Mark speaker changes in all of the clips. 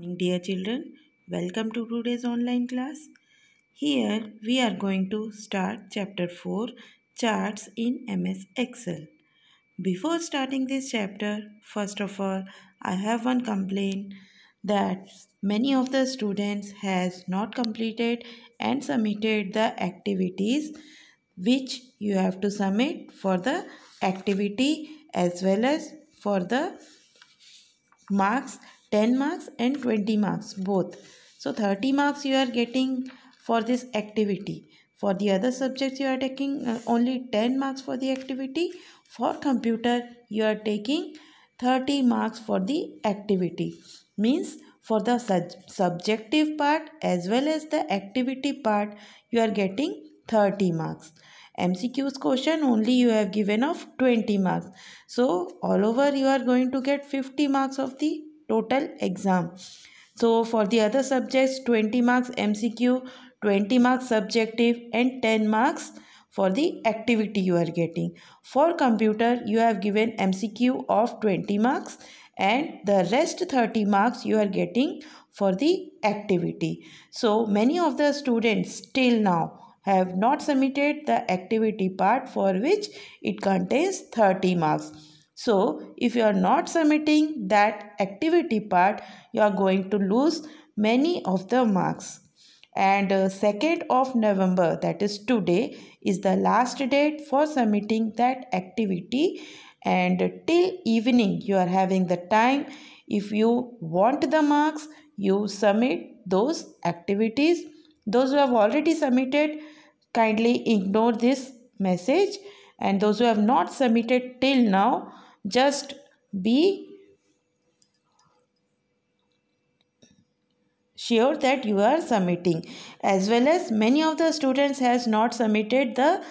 Speaker 1: Dear children, welcome to today's online class. Here we are going to start chapter 4 charts in MS Excel. Before starting this chapter, first of all, I have one complaint that many of the students has not completed and submitted the activities which you have to submit for the activity as well as for the marks 10 marks and 20 marks both. So 30 marks you are getting for this activity. For the other subjects you are taking uh, only 10 marks for the activity. For computer you are taking 30 marks for the activity. Means for the sub subjective part as well as the activity part you are getting 30 marks. MCQ's question only you have given of 20 marks. So all over you are going to get 50 marks of the total exam. So for the other subjects 20 marks MCQ, 20 marks subjective and 10 marks for the activity you are getting. For computer you have given MCQ of 20 marks and the rest 30 marks you are getting for the activity. So many of the students till now have not submitted the activity part for which it contains 30 marks. So if you are not submitting that activity part, you are going to lose many of the marks. And uh, 2nd of November, that is today, is the last date for submitting that activity. And uh, till evening, you are having the time. If you want the marks, you submit those activities. Those who have already submitted, kindly ignore this message and those who have not submitted till now just be sure that you are submitting as well as many of the students has not submitted the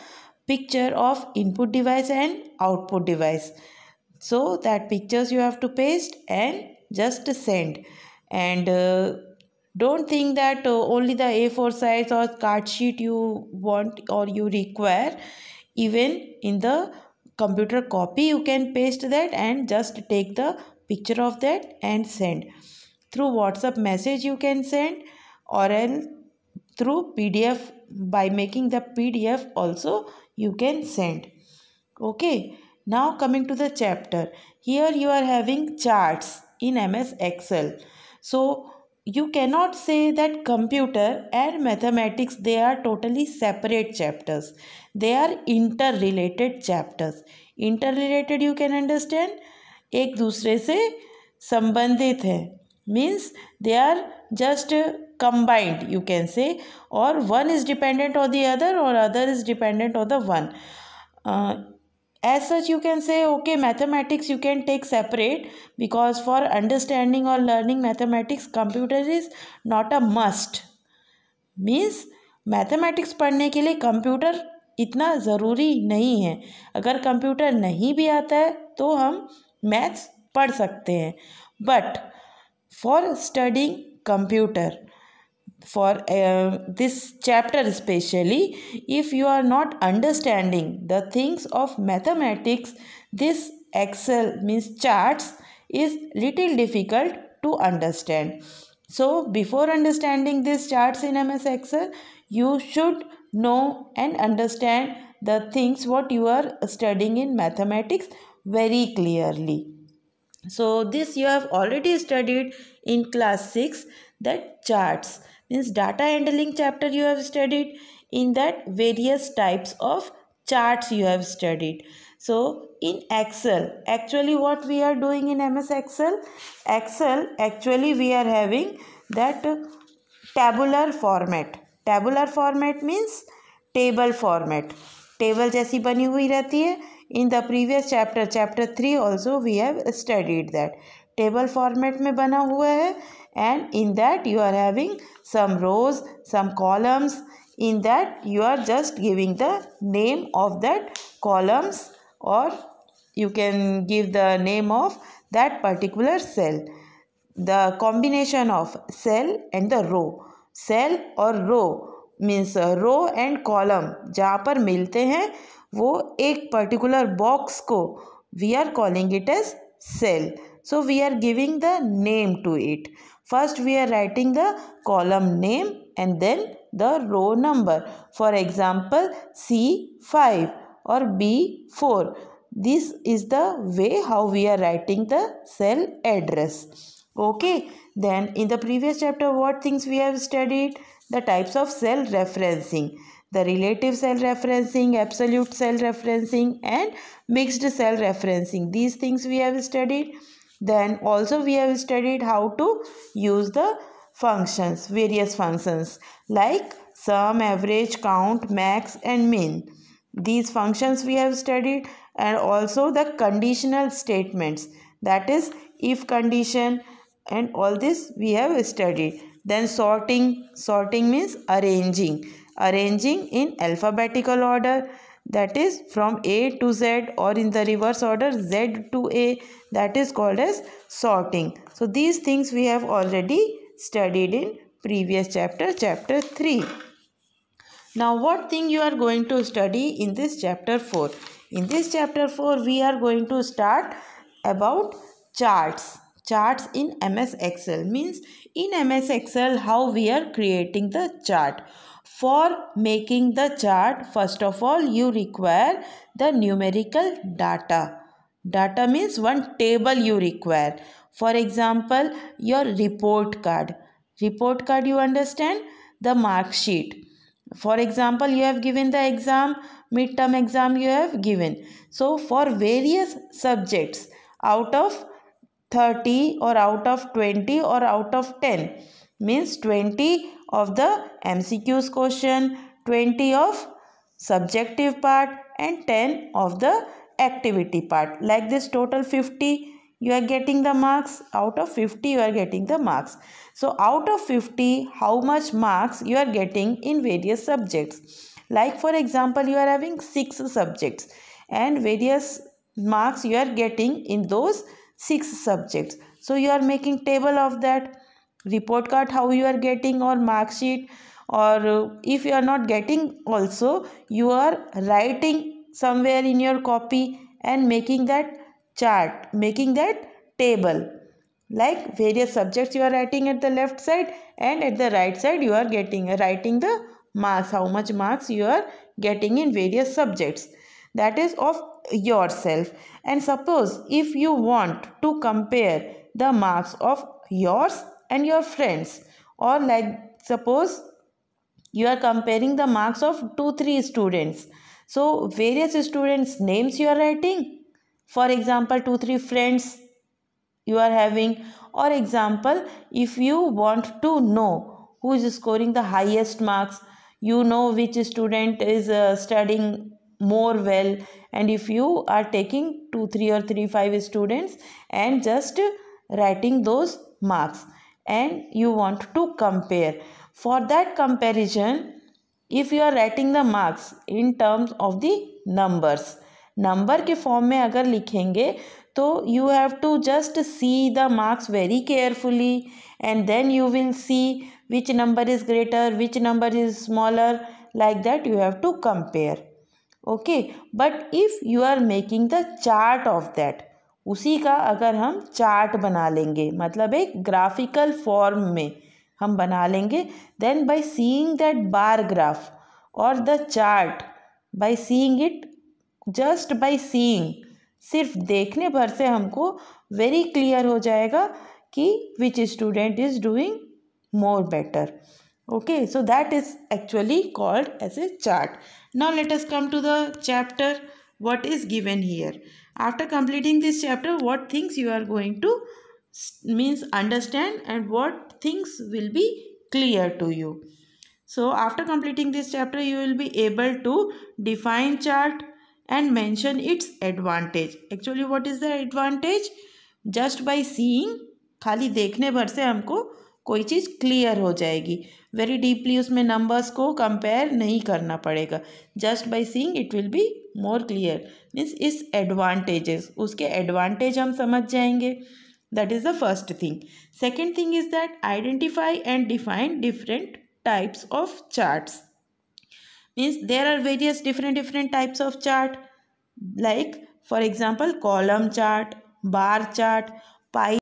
Speaker 1: picture of input device and output device so that pictures you have to paste and just send and uh, don't think that uh, only the a4 size or card sheet you want or you require even in the computer copy you can paste that and just take the picture of that and send through whatsapp message you can send or else through pdf by making the pdf also you can send okay now coming to the chapter here you are having charts in ms excel so you cannot say that computer and mathematics they are totally separate chapters they are interrelated chapters interrelated you can understand एक दूसरे से संबंधित है means they are just combined you can say और one is dependent on the other और other is dependent on the one as such you can say okay mathematics you can take separate because for understanding और learning mathematics computer is not a must means mathematics पढ़ने के लिए computer इतना ज़रूरी नहीं है अगर कंप्यूटर नहीं भी आता है तो हम मैथ्स पढ़ सकते हैं but for studying computer for uh, this chapter especially if you are not understanding the things of mathematics this excel means charts is little difficult to understand so before understanding these charts in ms excel you should know and understand the things what you are studying in mathematics very clearly so this you have already studied in class 6 that charts means data handling chapter you have studied in that various types of charts you have studied so in excel actually what we are doing in ms excel excel actually we are having that tabular format tabular format means table format table jaisi bani hui rehti hai in the previous chapter chapter 3 also we have studied that table format में बना हुआ है and in that you are having some rows some columns in that you are just giving the name of that columns और you can give the name of that particular cell the combination of cell and the row cell और row means row and column जहाँ पर मिलते हैं वो एक particular box को we are calling it as cell So we are giving the name to it. First we are writing the column name and then the row number. For example, C5 or B4. This is the way how we are writing the cell address. Okay, then in the previous chapter what things we have studied? The types of cell referencing the relative cell referencing, absolute cell referencing and mixed cell referencing. These things we have studied. Then also we have studied how to use the functions, various functions like sum, average, count, max and min. These functions we have studied and also the conditional statements that is if condition and all this we have studied. Then sorting, sorting means arranging, arranging in alphabetical order that is from A to Z or in the reverse order Z to A that is called as sorting. So these things we have already studied in previous chapter, chapter 3. Now what thing you are going to study in this chapter 4? In this chapter 4 we are going to start about charts. Charts in MS Excel means in MS Excel how we are creating the chart for making the chart, first of all, you require the numerical data. Data means one table you require. For example, your report card. Report card, you understand? The mark sheet. For example, you have given the exam, midterm exam you have given. So, for various subjects, out of 30 or out of 20 or out of 10 means 20 of the MCQ's question, 20 of subjective part and 10 of the activity part. Like this total 50 you are getting the marks. Out of 50 you are getting the marks. So out of 50 how much marks you are getting in various subjects. Like for example you are having 6 subjects and various marks you are getting in those 6 subjects. So you are making table of that report card how you are getting or mark sheet or if you are not getting also you are writing somewhere in your copy and making that chart making that table like various subjects you are writing at the left side and at the right side you are getting writing the marks how much marks you are getting in various subjects that is of yourself and suppose if you want to compare the marks of yours and your friends or like suppose you are comparing the marks of two three students so various students names you are writing for example two three friends you are having or example if you want to know who is scoring the highest marks you know which student is uh, studying more well and if you are taking two three or three five students and just writing those marks and you want to compare. For that comparison, if you are writing the marks in terms of the numbers, number ke form mein agar likhenge, so you have to just see the marks very carefully and then you will see which number is greater, which number is smaller, like that you have to compare. Okay, but if you are making the chart of that, उसी का अगर हम chart बना लेंगे मतलब एक graphical form में हम बना लेंगे then by seeing that bar graph और the chart by seeing it just by seeing सिर्फ देखने भर से हमको वेरी क्लियर हो जाएगा कि which student is doing more better okay so that is actually called as a chart now let us come to the chapter what is given here after completing this chapter what things you are going to means understand and what things will be clear to you so after completing this chapter you will be able to define chart and mention its advantage actually what is the advantage just by seeing खाली देखने भर से हमको कोई चीज़ clear हो जाएगी very deeply उसमें numbers को कंपेयर नहीं करना पड़ेगा just by seeing it will be more clear means इस एडवांटेजेस उसके एडवांटेज हम समझ जाएंगे that is the first thing second thing is that identify and define different types of charts means there are various different different types of chart like for example column chart bar chart pi